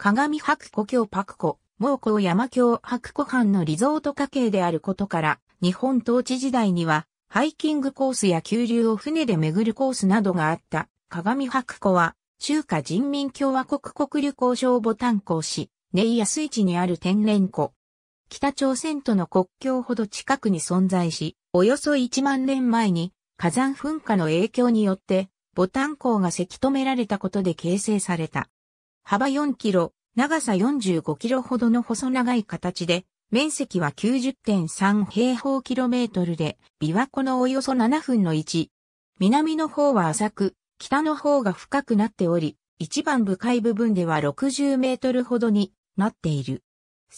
鏡白古京白古、蒙古山京白古藩のリゾート家系であることから、日本統治時代には、ハイキングコースや急流を船で巡るコースなどがあった。鏡白古は、中華人民共和国国旅行省ボタン港市、根井安市にある天然湖。北朝鮮との国境ほど近くに存在し、およそ1万年前に火山噴火の影響によって、ボタン港がせき止められたことで形成された。幅4キロ、長さ45キロほどの細長い形で、面積は90.3平方キロメートルで、琵琶湖のおよそ7分の1。南の方は浅く、北の方が深くなっており、一番深い部分では60メートルほどになっている。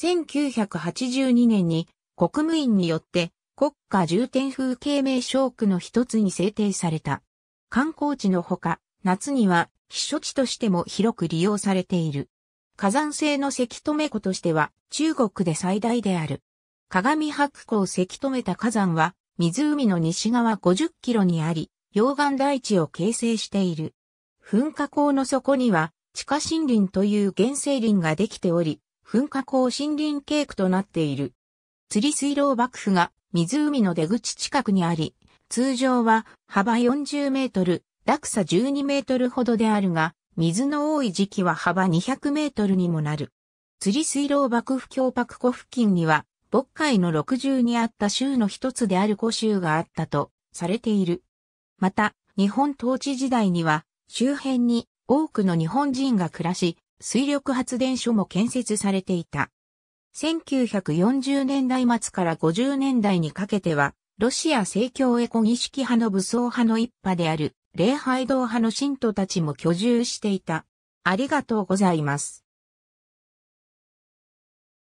1982年に国務院によって国家重点風景名勝区の一つに制定された。観光地のほか、夏には避暑地としても広く利用されている。火山性の石留湖としては中国で最大である。鏡白湖を石めた火山は湖の西側50キロにあり、溶岩大地を形成している。噴火口の底には地下森林という原生林ができており、噴火口森林系区となっている。釣り水路幕府が湖の出口近くにあり、通常は幅40メートル、落差12メートルほどであるが、水の多い時期は幅200メートルにもなる。釣り水路幕府橋白湖付近には、渤海の60にあった州の一つである湖州があったとされている。また、日本統治時代には、周辺に多くの日本人が暮らし、水力発電所も建設されていた。1940年代末から50年代にかけては、ロシア正教エコ儀式派の武装派の一派である礼拝堂派の信徒たちも居住していた。ありがとうございます。